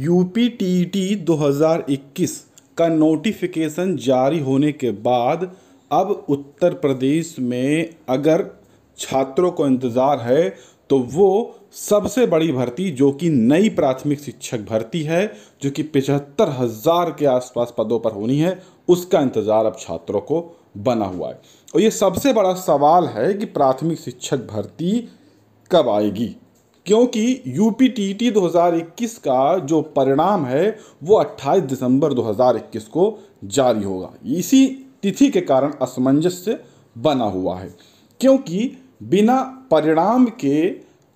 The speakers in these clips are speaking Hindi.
यू पी टी टी 2021 का नोटिफिकेशन जारी होने के बाद अब उत्तर प्रदेश में अगर छात्रों को इंतज़ार है तो वो सबसे बड़ी भर्ती जो कि नई प्राथमिक शिक्षक भर्ती है जो कि पिचहत्तर हज़ार के आसपास पदों पर होनी है उसका इंतज़ार अब छात्रों को बना हुआ है और ये सबसे बड़ा सवाल है कि प्राथमिक शिक्षक भर्ती कब आएगी क्योंकि यू पी टी टी दो का जो परिणाम है वो 28 दिसंबर 2021 को जारी होगा इसी तिथि के कारण असमंजस्य बना हुआ है क्योंकि बिना परिणाम के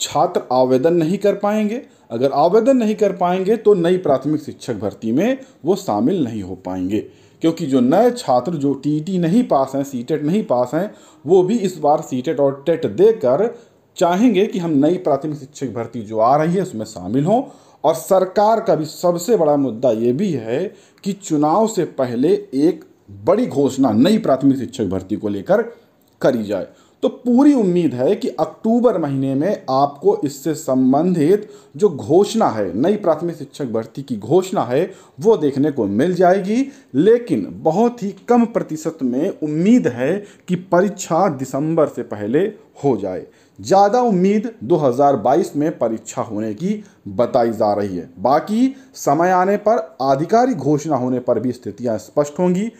छात्र आवेदन नहीं कर पाएंगे अगर आवेदन नहीं कर पाएंगे तो नई प्राथमिक शिक्षक भर्ती में वो शामिल नहीं हो पाएंगे क्योंकि जो नए छात्र जो टीटी e नहीं पास हैं सीटेट e नहीं पास हैं वो भी इस बार सीटेट e और टेट देकर चाहेंगे कि हम नई प्राथमिक शिक्षक भर्ती जो आ रही है उसमें शामिल हों और सरकार का भी सबसे बड़ा मुद्दा ये भी है कि चुनाव से पहले एक बड़ी घोषणा नई प्राथमिक शिक्षक भर्ती को लेकर करी जाए तो पूरी उम्मीद है कि अक्टूबर महीने में आपको इससे संबंधित जो घोषणा है नई प्राथमिक शिक्षक भर्ती की घोषणा है वो देखने को मिल जाएगी लेकिन बहुत ही कम प्रतिशत में उम्मीद है कि परीक्षा दिसंबर से पहले हो जाए ज़्यादा उम्मीद 2022 में परीक्षा होने की बताई जा रही है बाकी समय आने पर आधिकारिक घोषणा होने पर भी स्थितियां स्पष्ट होंगी